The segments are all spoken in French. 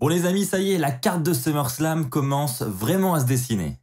Bon les amis, ça y est, la carte de SummerSlam commence vraiment à se dessiner.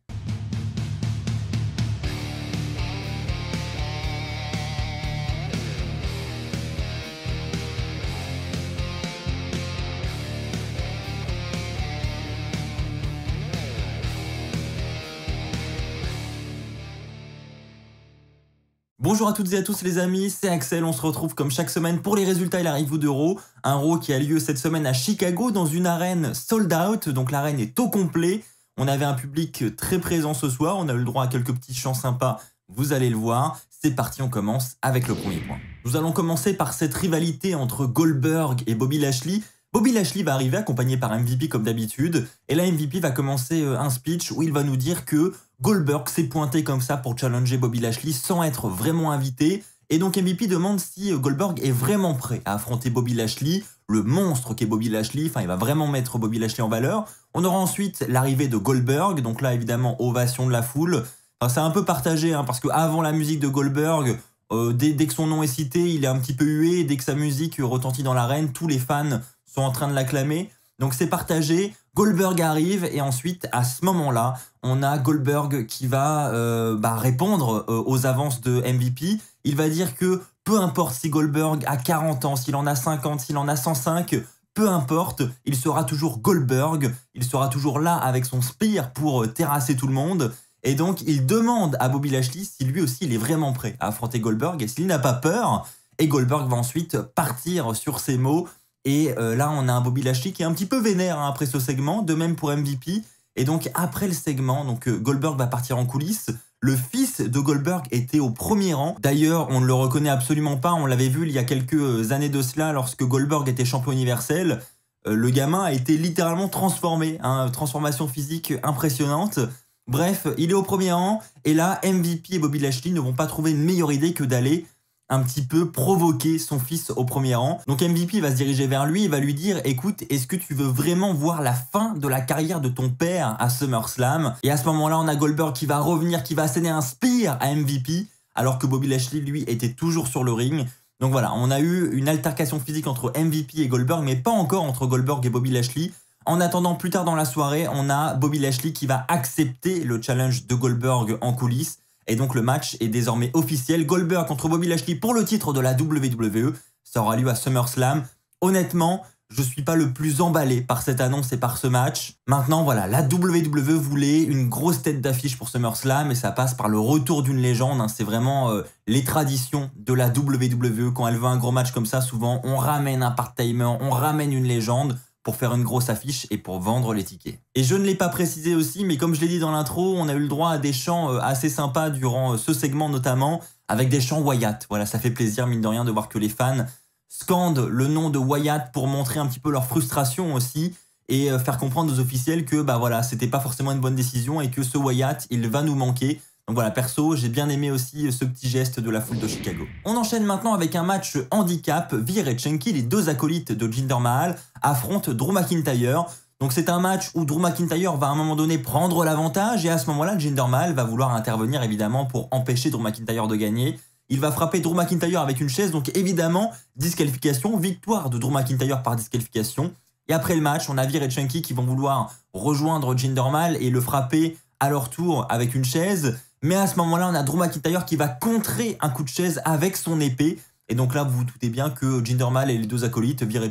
Bonjour à toutes et à tous les amis, c'est Axel, on se retrouve comme chaque semaine pour les résultats et la review d'Euro, un Raw qui a lieu cette semaine à Chicago dans une arène sold out, donc l'arène est au complet, on avait un public très présent ce soir, on a eu le droit à quelques petits chants sympas, vous allez le voir, c'est parti, on commence avec le premier point. Nous allons commencer par cette rivalité entre Goldberg et Bobby Lashley, Bobby Lashley va arriver accompagné par MVP comme d'habitude, et là MVP va commencer euh, un speech où il va nous dire que Goldberg s'est pointé comme ça pour challenger Bobby Lashley sans être vraiment invité, et donc MVP demande si euh, Goldberg est vraiment prêt à affronter Bobby Lashley, le monstre qu'est Bobby Lashley, enfin il va vraiment mettre Bobby Lashley en valeur. On aura ensuite l'arrivée de Goldberg, donc là évidemment ovation de la foule. c'est un peu partagé, hein, parce que avant la musique de Goldberg, euh, dès, dès, que son nom est cité, il est un petit peu hué, dès que sa musique retentit dans l'arène, tous les fans en train de l'acclamer. Donc c'est partagé. Goldberg arrive et ensuite à ce moment-là, on a Goldberg qui va euh, bah, répondre euh, aux avances de MVP. Il va dire que peu importe si Goldberg a 40 ans, s'il en a 50, s'il en a 105, peu importe, il sera toujours Goldberg, il sera toujours là avec son spear pour euh, terrasser tout le monde. Et donc il demande à Bobby Lashley si lui aussi il est vraiment prêt à affronter Goldberg et s'il n'a pas peur. Et Goldberg va ensuite partir sur ses mots et euh, là, on a un Bobby Lashley qui est un petit peu vénère hein, après ce segment, de même pour MVP. Et donc, après le segment, donc euh, Goldberg va partir en coulisses. Le fils de Goldberg était au premier rang. D'ailleurs, on ne le reconnaît absolument pas. On l'avait vu il y a quelques euh, années de cela, lorsque Goldberg était champion universel. le gamin a été littéralement transformé, hein. transformation physique impressionnante. Bref, il est au premier rang, et là, MVP et Bobby Lashley ne vont pas trouver une meilleure idée que d'aller un petit peu provoquer son fils au premier rang. Donc MVP va se diriger vers lui, il va lui dire écoute, est-ce que tu veux vraiment voir la fin de la carrière de ton père à SummerSlam Et à ce moment-là, on a Goldberg qui va revenir, qui va asséner un spear à MVP, alors que Bobby Lashley, lui, était toujours sur le ring. Donc voilà, on a eu une altercation physique entre MVP et Goldberg, mais pas encore entre Goldberg et Bobby Lashley. En attendant, plus tard dans la soirée, on a Bobby Lashley qui va accepter le challenge de Goldberg en coulisses. Et donc le match est désormais officiel. Goldberg contre Bobby Lashley pour le titre de la WWE. Ça aura lieu à SummerSlam. Honnêtement, je ne suis pas le plus emballé par cette annonce et par ce match. Maintenant, voilà, la WWE voulait une grosse tête d'affiche pour SummerSlam et ça passe par le retour d'une légende. Hein. C'est vraiment euh, les traditions de la WWE. Quand elle veut un gros match comme ça, souvent, on ramène un part-timer, on ramène une légende pour faire une grosse affiche et pour vendre les tickets. Et je ne l'ai pas précisé aussi, mais comme je l'ai dit dans l'intro, on a eu le droit à des chants euh, assez sympas durant euh, ce segment notamment, avec des chants Wyatt. Voilà, ça fait plaisir mine de rien de voir que les fans scandent le nom de Wyatt pour montrer un petit peu leur frustration aussi et euh, faire comprendre aux officiels que bah voilà, c'était pas forcément une bonne décision et que ce Wyatt, il va nous manquer. Donc voilà, perso, j'ai bien aimé aussi euh, ce petit geste de la foule de Chicago. On enchaîne maintenant avec un match handicap. Veer et Chunky, les deux acolytes de Jinder Mahal, affrontent Drew McIntyre. Donc c'est un match où Drew McIntyre va à un moment donné prendre l'avantage et à ce moment-là, Jinder Mahal va vouloir intervenir évidemment pour empêcher Drew McIntyre de gagner. Il va frapper Drew McIntyre avec une chaise, donc évidemment, disqualification, victoire de Drew McIntyre par disqualification. Et après le match, on a Vir et Chunky qui vont vouloir rejoindre Jinder Mahal et le frapper à leur tour avec une chaise. Mais à ce moment-là, on a Drew McIntyre qui va contrer un coup de chaise avec son épée. Et donc là, vous vous doutez bien que Jindermal et les deux acolytes, Vir et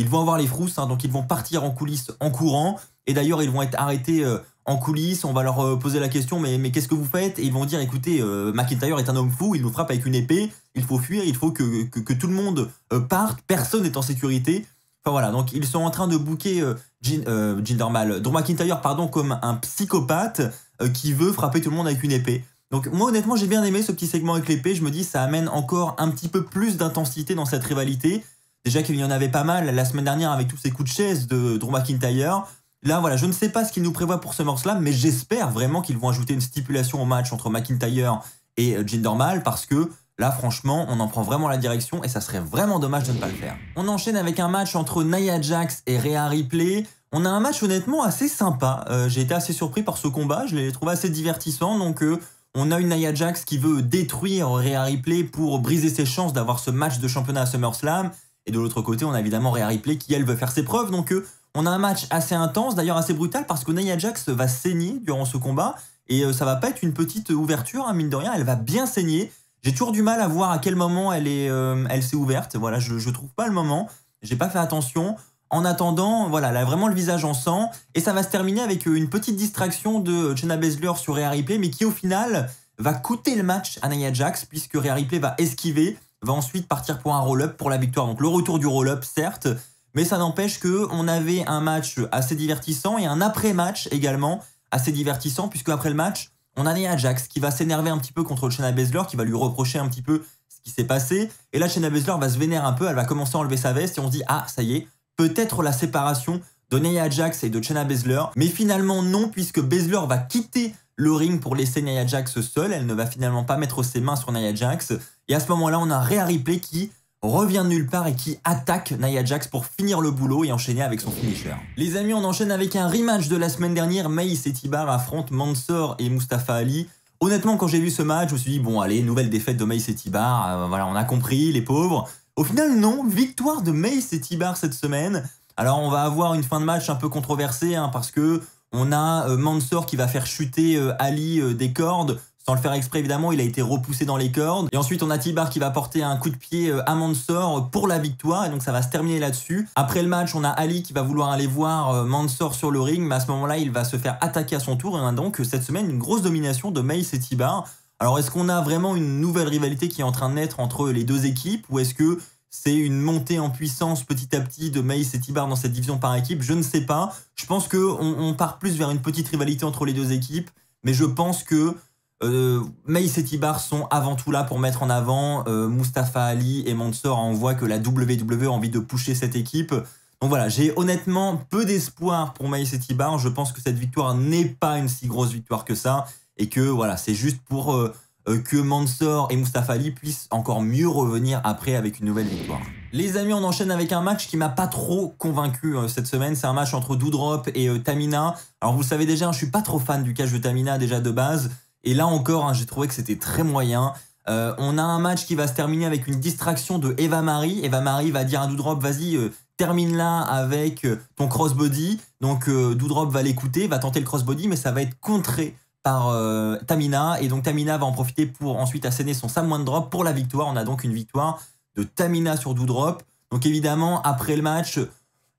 ils vont avoir les frousses, hein. donc ils vont partir en coulisses en courant. Et d'ailleurs, ils vont être arrêtés euh, en coulisses. On va leur euh, poser la question, mais, mais qu'est-ce que vous faites Et ils vont dire, écoutez, euh, McIntyre est un homme fou, il nous frappe avec une épée, il faut fuir, il faut que, tout le monde parte, personne n'est en sécurité. Enfin voilà, donc ils sont en train de booker Jindermal, Drew McIntyre, pardon, comme un psychopathe. Euh, qui veut frapper tout le monde avec une épée. Donc moi honnêtement j'ai bien aimé ce petit segment avec l'épée, je me dis ça amène encore un petit peu plus d'intensité dans cette rivalité. Déjà qu'il y en avait pas mal la semaine dernière avec tous ces coups de chaise de Drew McIntyre. Là voilà, je ne sais pas ce qu'il nous prévoit pour ce morceau là, mais j'espère vraiment qu'ils vont ajouter une stipulation au match entre McIntyre et euh, Jinder Mahal parce que là franchement on en prend vraiment la direction et ça serait vraiment dommage de ne pas le faire. On enchaîne avec un match entre Nia Jax et Rhea Ripley. On a un match honnêtement assez sympa. Euh, j'ai été assez surpris par ce combat, je l'ai trouvé assez divertissant. Donc euh, on a une Nia Jax qui veut détruire Rhea Ripley pour briser ses chances d'avoir ce match de championnat à SummerSlam. Et de l'autre côté, on a évidemment Rhea Ripley qui elle veut faire ses preuves. Donc euh, on a un match assez intense, d'ailleurs assez brutal parce que Naya Jax va saigner durant ce combat. Et ça va pas être une petite ouverture, hein, mine de rien, elle va bien saigner. J'ai toujours du mal à voir à quel moment elle est, elle s'est ouverte. Voilà, je, je trouve pas le moment. J'ai pas fait attention. En attendant, voilà, elle a vraiment le visage en sang. Et ça va se terminer avec euh, une petite distraction de Chena euh, Bezler sur Rhea Ripley, mais qui au final va coûter le match à Nia Jax, puisque Rhea Ripley va esquiver, va ensuite partir pour un roll-up pour la victoire. Donc le retour du roll-up, certes, mais ça n'empêche qu'on avait un match assez divertissant et un après-match également assez divertissant, puisque après le match, on a Nia Jax qui va s'énerver un petit peu contre Chena Bezler, qui va lui reprocher un petit peu ce qui s'est passé. Et là, Chena Bezler va se vénérer un peu, elle va commencer à enlever sa veste et on se dit Ah, ça y est, peut-être la séparation de Nia Jax et de Chena Bezler. mais finalement non puisque Bezler va quitter le ring pour laisser Nia Jax seule, elle ne va finalement pas mettre ses mains sur Nia Jax, et à ce moment-là on a Rhea Ripley qui revient de nulle part et qui attaque Nia Jax pour finir le boulot et enchaîner avec son finisher. Les amis, on enchaîne avec un rematch de la semaine dernière, Maïs et Tibar affrontent Mansour et Mustafa Ali. Honnêtement, quand j'ai vu ce match, je me suis dit, bon allez, nouvelle défaite de Maïs et Tibar, euh, voilà, on a compris, les pauvres, au final, non, victoire de Mace et Tibar cette semaine. Alors on va avoir une fin de match un peu controversée hein, parce que on a euh, Mansor qui va faire chuter euh, Ali euh, des cordes. Sans le faire exprès évidemment, il a été repoussé dans les cordes. Et ensuite on a Tibar qui va porter un coup de pied à Mansor pour la victoire et donc ça va se terminer là-dessus. Après le match, on a Ali qui va vouloir aller voir Mansor sur le ring, mais à ce moment-là il va se faire attaquer à son tour et donc cette semaine une grosse domination de Mace et Tibar. Alors est-ce qu'on a vraiment une nouvelle rivalité qui est en train de naître entre les deux équipes ou est-ce que c'est une montée en puissance petit à petit de Maïs et Tibar dans cette division par équipe Je ne sais pas. Je pense qu'on on part plus vers une petite rivalité entre les deux équipes, mais je pense que euh, Maïs et Tibar sont avant tout là pour mettre en avant euh, Mustafa Ali et Mansour. On voit que la WWE a envie de pousser cette équipe. Donc voilà, j'ai honnêtement peu d'espoir pour Maïs et Tibar. Je pense que cette victoire n'est pas une si grosse victoire que ça et que voilà, c'est juste pour euh, euh, que Mansor et Mustafa Ali puissent encore mieux revenir après avec une nouvelle victoire. Les amis, on enchaîne avec un match qui m'a pas trop convaincu euh, cette semaine. C'est un match entre Doudrop et Tamina. Alors vous savez déjà, hein, je suis pas trop fan du cash de Tamina déjà de base. Et là encore, hein, j'ai trouvé que c'était très moyen. on a un match qui va se terminer avec une distraction de Eva Marie. Eva Marie va dire à Doudrop, vas-y, termine là avec ton crossbody. Donc Doudrop va l'écouter, va tenter le crossbody, mais ça va être contré euh, Tamina. Et donc Tamina va en profiter pour ensuite asséner son Samoan Drop pour la victoire. On a donc une victoire de Tamina sur Doudrop. Donc évidemment, après le match,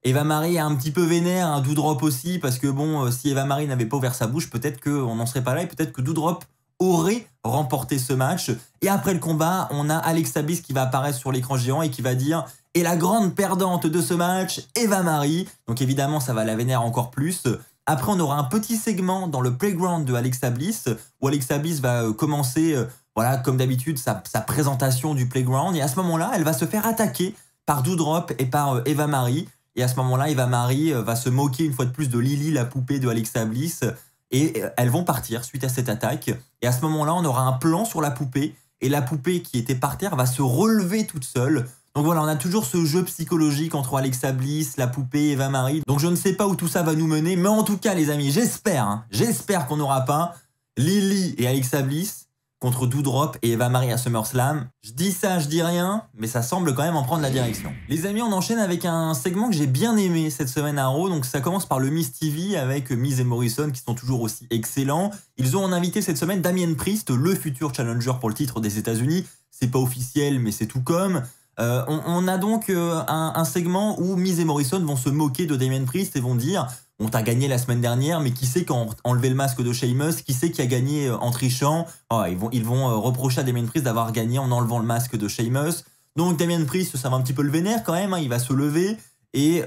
Eva Marie a un petit peu vénère, un hein, Doudrop aussi, parce que bon, euh, si Eva Marie n'avait pas ouvert sa bouche, peut-être que on n'en serait pas là et peut-être que Doudrop aurait remporté ce match. Et après le combat, on a Alex Bliss qui va apparaître sur l'écran géant et qui va dire Et la grande perdante de ce match, Eva Marie. Donc évidemment, ça va la vénère encore plus. Après, on aura un petit segment dans le playground de Alexa Bliss, où Alexa Bliss va euh, commencer, euh, voilà, comme d'habitude, sa, présentation du playground. Et à ce moment-là, elle va se faire attaquer par Doudrop et par euh, Eva Marie. Et à ce moment-là, Eva Marie va se moquer une fois de plus de Lily, la poupée de Alexa Bliss. Et elles vont partir suite à cette attaque. Et à ce moment-là, on aura un plan sur la poupée. Et la poupée qui était par terre va se relever toute seule donc voilà, on a toujours ce jeu psychologique entre Alexa Bliss, la poupée, Eva Marie. Donc je ne sais pas où tout ça va nous mener, mais en tout cas, les amis, j'espère, hein, j'espère qu'on n'aura pas Lily et Alexa Bliss contre Doudrop et Eva Marie à SummerSlam. Je dis ça, je dis rien, mais ça semble quand même en prendre la direction. Les amis, on enchaîne avec un segment que j'ai bien aimé cette semaine à Raw. Donc ça commence par le Miss TV avec Miz et Morrison qui sont toujours aussi excellents. Ils ont en invité cette semaine Damien Priest, le futur challenger pour le titre des États-Unis. C'est pas officiel, mais c'est tout comme. Euh, on, a donc euh, un, segment où Miz et Morrison vont se moquer de Damien Priest et vont dire on t'a gagné la semaine dernière, mais qui sait qui a enlevé le masque de Sheamus Qui sait qui a gagné euh, en trichant ah, Ils vont, reprocher à Damien Priest d'avoir gagné en enlevant le masque de Sheamus. Donc Damien Priest, ça va un petit peu le vénère quand même, hein, il va se lever et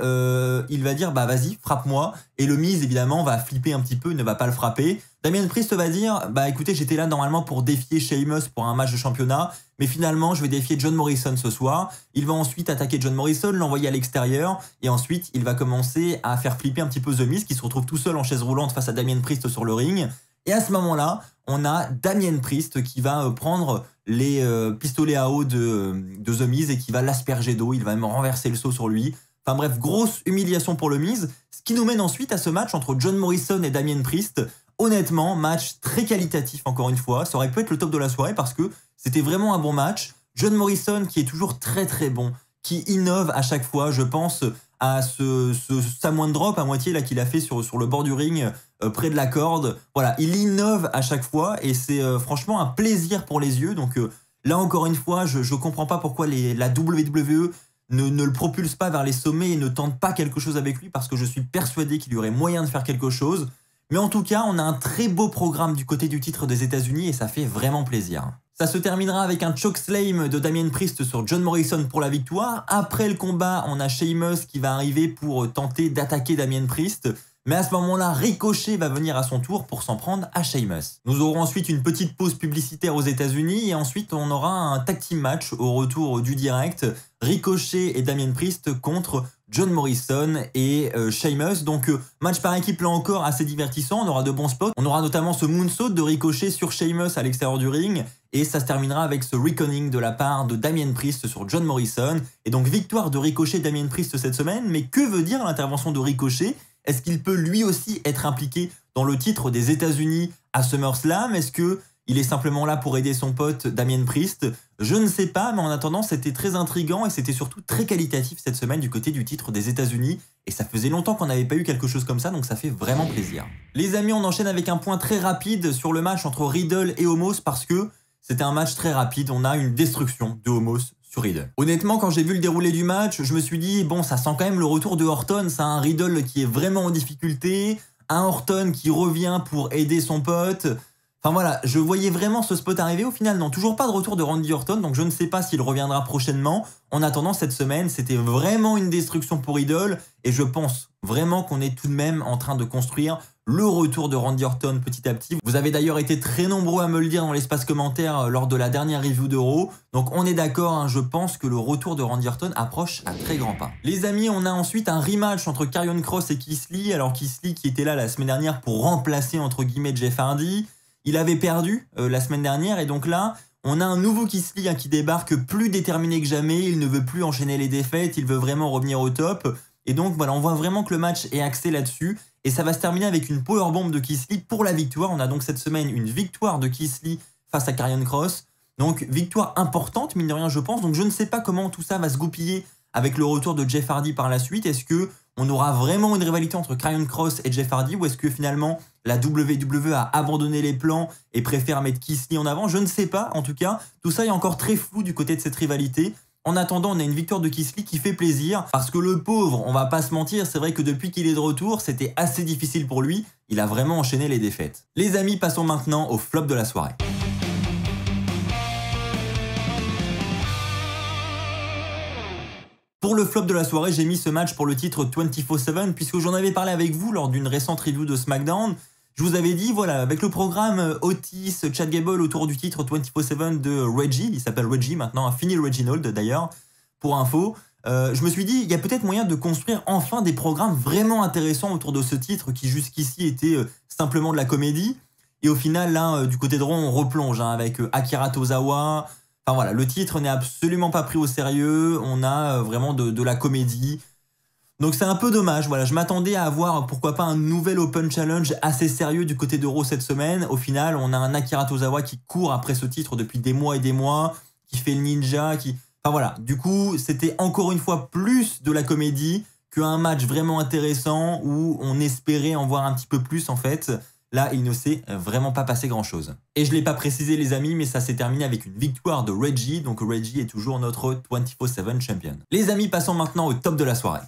il va dire bah vas-y, frappe-moi. Et le Miz, évidemment, va flipper un petit peu, il ne va pas le frapper. Damien Priest va dire Bah écoutez, j'étais là normalement pour défier Sheamus pour un match de championnat, mais finalement, je vais défier John Morrison ce soir. Il va ensuite attaquer John Morrison, l'envoyer à l'extérieur, et ensuite, il va commencer à faire flipper un petit peu The Miz, qui se retrouve tout seul en chaise roulante face à Damien Priest sur le ring. Et à ce moment-là, on a Damien Priest qui va euh, prendre les euh, pistolets à eau euh, de, The Miz et qui va l'asperger d'eau. Il va même renverser le seau sur lui. Enfin bref, grosse humiliation pour le Miz, ce qui nous mène ensuite à ce match entre John Morrison et Damien Priest, honnêtement, match très qualitatif encore une fois. Ça aurait pu être le top de la soirée parce que c'était vraiment un bon match. John Morrison qui est toujours très très bon, qui innove à chaque fois, je pense à ce, ce Drop à moitié là qu'il a fait sur, le bord du ring euh, près de la corde. Voilà, il innove à chaque fois et c'est euh, franchement un plaisir pour les yeux. Donc euh, là encore une fois, je ne comprends pas pourquoi la WWE ne, ne, le propulse pas vers les sommets et ne tente pas quelque chose avec lui parce que je suis persuadé qu'il y aurait moyen de faire quelque chose. Mais en tout cas, on a un très beau programme du côté du titre des États-Unis et ça fait vraiment plaisir. Ça se terminera avec un chokeslam de Damien Priest sur John Morrison pour la victoire. Après le combat, on a Sheamus qui va arriver pour tenter d'attaquer Damien Priest. Mais à ce moment-là, Ricochet va venir à son tour pour s'en prendre à Sheamus. Nous aurons ensuite une petite pause publicitaire aux États-Unis et ensuite on aura un tag match au retour du direct. Ricochet et Damien Priest contre John Morrison et euh, Sheamus. Donc euh, match par équipe là encore assez divertissant, on aura de bons spots. On aura notamment ce moonsault de Ricochet sur Sheamus à l'extérieur du ring et ça se terminera avec ce reckoning de la part de Damien Priest sur John Morrison. Et donc victoire de Ricochet et Damien Priest cette semaine, mais que veut dire l'intervention de Ricochet est-ce qu'il peut lui aussi être impliqué dans le titre des États-Unis à SummerSlam Est-ce que il est simplement là pour aider son pote Damien Priest Je ne sais pas, mais en attendant, c'était très intrigant et c'était surtout très qualitatif cette semaine du côté du titre des États-Unis. Et ça faisait longtemps qu'on n'avait pas eu quelque chose comme ça, donc ça fait vraiment plaisir. Les amis, on enchaîne avec un point très rapide sur le match entre Riddle et Homos parce que c'était un match très rapide. On a une destruction de Homos Honnêtement, quand j'ai vu le déroulé du match, je me suis dit, bon, ça sent quand même le retour de Horton, ça un Riddle qui est vraiment en difficulté, un Horton qui revient pour aider son pote, Enfin voilà, je voyais vraiment ce spot arriver. Au final, non, toujours pas de retour de Randy Orton, donc je ne sais pas s'il reviendra prochainement. En attendant, cette semaine, c'était vraiment une destruction pour Idol, et je pense vraiment qu'on est tout de même en train de construire le retour de Randy Orton petit à petit. Vous avez d'ailleurs été très nombreux à me le dire dans l'espace commentaire euh, lors de la dernière review d'Euro, donc on est d'accord, hein, je pense que le retour de Randy Orton approche à très grands pas. Les amis, on a ensuite un rematch entre Carion Cross et Kisly, alors Kisly qui était là la semaine dernière pour remplacer entre guillemets Jeff Hardy, il avait perdu euh, la semaine dernière et donc là, on a un nouveau Kisly hein, qui débarque plus déterminé que jamais. Il ne veut plus enchaîner les défaites, il veut vraiment revenir au top. Et donc voilà, on voit vraiment que le match est axé là-dessus. Et ça va se terminer avec une powerbomb de Kisly pour la victoire. On a donc cette semaine une victoire de Kisly face à Carion Cross. Donc victoire importante, mine de rien, je pense. Donc je ne sais pas comment tout ça va se goupiller avec le retour de Jeff Hardy par la suite Est-ce que on aura vraiment une rivalité entre Cryon Cross et Jeff Hardy ou est-ce que finalement la WWE a abandonné les plans et préfère mettre Kissley en avant Je ne sais pas. En tout cas, tout ça est encore très flou du côté de cette rivalité. En attendant, on a une victoire de Kisly qui fait plaisir parce que le pauvre, on va pas se mentir, c'est vrai que depuis qu'il est de retour, c'était assez difficile pour lui. Il a vraiment enchaîné les défaites. Les amis, passons maintenant au flop de la soirée. Pour le flop de la soirée, j'ai mis ce match pour le titre 24-7, puisque j'en avais parlé avec vous lors d'une récente review de SmackDown. Je vous avais dit, voilà, avec le programme euh, Otis, Chad Gable autour du titre 24-7 de Reggie, il s'appelle Reggie maintenant, fini Reginald d'ailleurs, pour info. Euh, je me suis dit, il y a peut-être moyen de construire enfin des programmes vraiment intéressants autour de ce titre qui jusqu'ici était euh, simplement de la comédie. Et au final, là, du côté de Ron, on replonge hein, avec Akira Tozawa, Enfin voilà, le titre n'est absolument pas pris au sérieux. On a euh, vraiment de, la comédie. Donc c'est un peu dommage. Voilà, je m'attendais à avoir pourquoi pas un nouvel Open Challenge assez sérieux du côté d'Euro cette semaine. Au final, on a un Akira Tozawa qui court après ce titre depuis des mois et des mois, qui fait le ninja, qui. Enfin voilà. Du coup, c'était encore une fois plus de la comédie qu'un match vraiment intéressant où on espérait en voir un petit peu plus en fait. Là, il ne s'est euh, vraiment pas passé grand-chose. Et je l'ai pas précisé les amis, mais ça s'est terminé avec une victoire de Reggie, donc Reggie est toujours notre 24-7 champion. Les amis, passons maintenant au top de la soirée.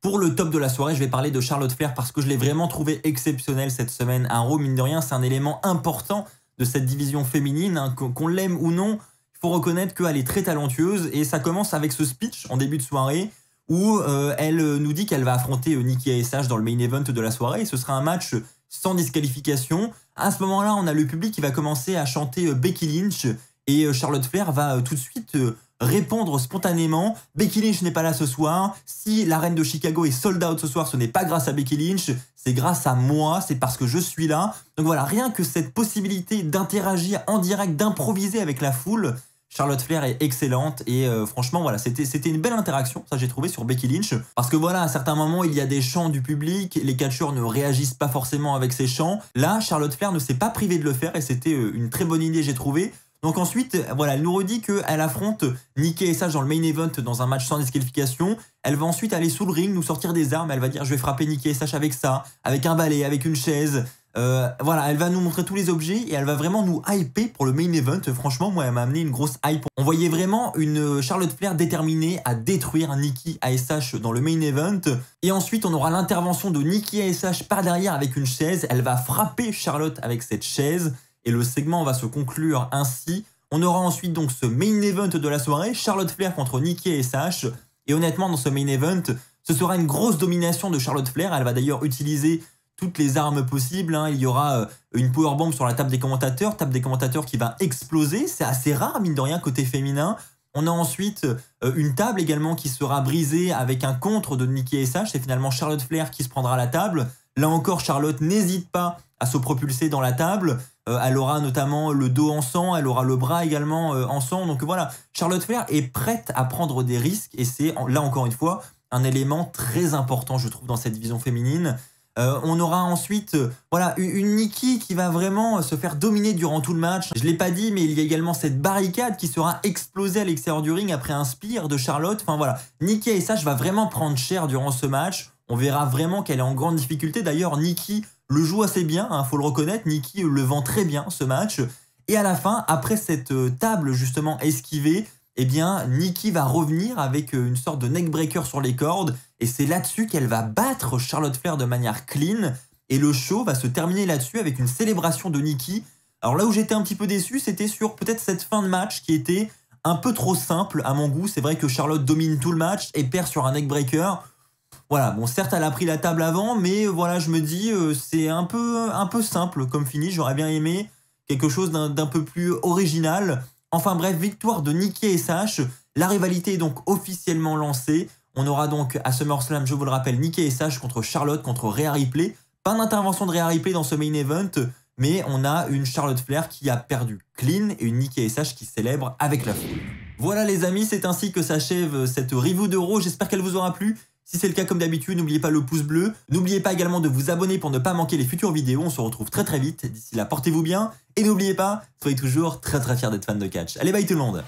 Pour le top de la soirée, je vais parler de Charlotte Flair parce que je l'ai vraiment trouvé exceptionnelle cette semaine. Un Raw, mine de rien, c'est un élément important de cette division féminine. Hein, qu'on l'aime ou non, il faut reconnaître qu'elle est très talentueuse. Et ça commence avec ce speech en début de soirée où euh, elle euh, nous dit qu'elle va affronter euh, Nikki ASH dans le main event de la soirée. ce sera un match sans disqualification. À ce moment-là, on a le public qui va commencer à chanter Becky Lynch et Charlotte Flair va tout de suite répondre spontanément. Becky Lynch n'est pas là ce soir. Si la reine de Chicago est sold out ce soir, ce n'est pas grâce à Becky Lynch, c'est grâce à moi, c'est parce que je suis là. Donc voilà, rien que cette possibilité d'interagir en direct, d'improviser avec la foule, Charlotte Flair est excellente et euh, franchement voilà c'était c'était une belle interaction ça j'ai trouvé sur Becky Lynch parce que voilà à certains moments il y a des chants du public les catcheurs ne réagissent pas forcément avec ces chants là Charlotte Flair ne s'est pas privée de le faire et c'était euh, une très bonne idée j'ai trouvé donc ensuite, voilà, elle nous redit qu'elle affronte Nikki et dans le main event dans un match sans disqualification. Elle va ensuite aller sous le ring, nous sortir des armes. Elle va dire je vais frapper Nikki et avec ça, avec un balai, avec une chaise. Euh, voilà, elle va nous montrer tous les objets et elle va vraiment nous hyper pour le main event. Franchement, moi, elle m'a amené une grosse hype. On voyait vraiment une Charlotte Flair déterminée à détruire Nikki ASH dans le main event. Et ensuite, on aura l'intervention de Nikki ASH par derrière avec une chaise. Elle va frapper Charlotte avec cette chaise et le segment va se conclure ainsi. On aura ensuite donc ce main event de la soirée, Charlotte Flair contre Nikki ASH. Et honnêtement, dans ce main event, ce sera une grosse domination de Charlotte Flair. Elle va d'ailleurs utiliser toutes les armes possibles. Hein. Il y aura euh, une powerbomb sur la table des commentateurs, table des commentateurs qui va exploser. C'est assez rare, mine de rien, côté féminin. On a ensuite euh, une table également qui sera brisée avec un contre de Nikki SH. C'est finalement Charlotte Flair qui se prendra la table. Là encore, Charlotte n'hésite pas à se propulser dans la table. Euh, elle aura notamment le dos en sang, elle aura le bras également en sang. Donc voilà, Charlotte Flair est prête à prendre des risques et c'est là encore une fois un élément très important, je trouve, dans cette vision féminine. Euh, on aura ensuite euh, voilà une Nikki qui va vraiment euh, se faire dominer durant tout le match. Je l'ai pas dit, mais il y a également cette barricade qui sera explosée à l'extérieur du ring après un spear de Charlotte. Enfin voilà, Nikki et Sage va vraiment prendre cher durant ce match. On verra vraiment qu'elle est en grande difficulté. D'ailleurs, Nikki le joue assez bien, il hein, faut le reconnaître. Nikki le vend très bien ce match. Et à la fin, après cette table justement esquivée, eh bien, Nikki va revenir avec euh, une sorte de neckbreaker sur les cordes, et c'est là-dessus qu'elle va battre Charlotte Flair de manière clean, et le show va se terminer là-dessus avec une célébration de Nikki. Alors là où j'étais un petit peu déçu, c'était sur peut-être cette fin de match qui était un peu trop simple à mon goût. C'est vrai que Charlotte domine tout le match et perd sur un neckbreaker. Voilà, bon certes elle a pris la table avant, mais voilà je me dis euh, c'est un peu, un peu simple comme fini, j'aurais bien aimé quelque chose d'un peu plus original. Enfin bref, victoire de Nikkei et SH. La rivalité est donc officiellement lancée. On aura donc à SummerSlam, je vous le rappelle, Nikkei et SH contre Charlotte, contre Rhea Ripley. Pas d'intervention de Rhea Ripley dans ce main event, mais on a une Charlotte Flair qui a perdu clean et une Nikkei SH qui célèbre avec la foule. Voilà les amis, c'est ainsi que s'achève cette review d'Euro. J'espère qu'elle vous aura plu. Si c'est le cas comme d'habitude, n'oubliez pas le pouce bleu. N'oubliez pas également de vous abonner pour ne pas manquer les futures vidéos. On se retrouve très très vite. D'ici là, portez-vous bien. Et n'oubliez pas, soyez toujours très très fiers d'être fan de catch. Allez, bye tout le monde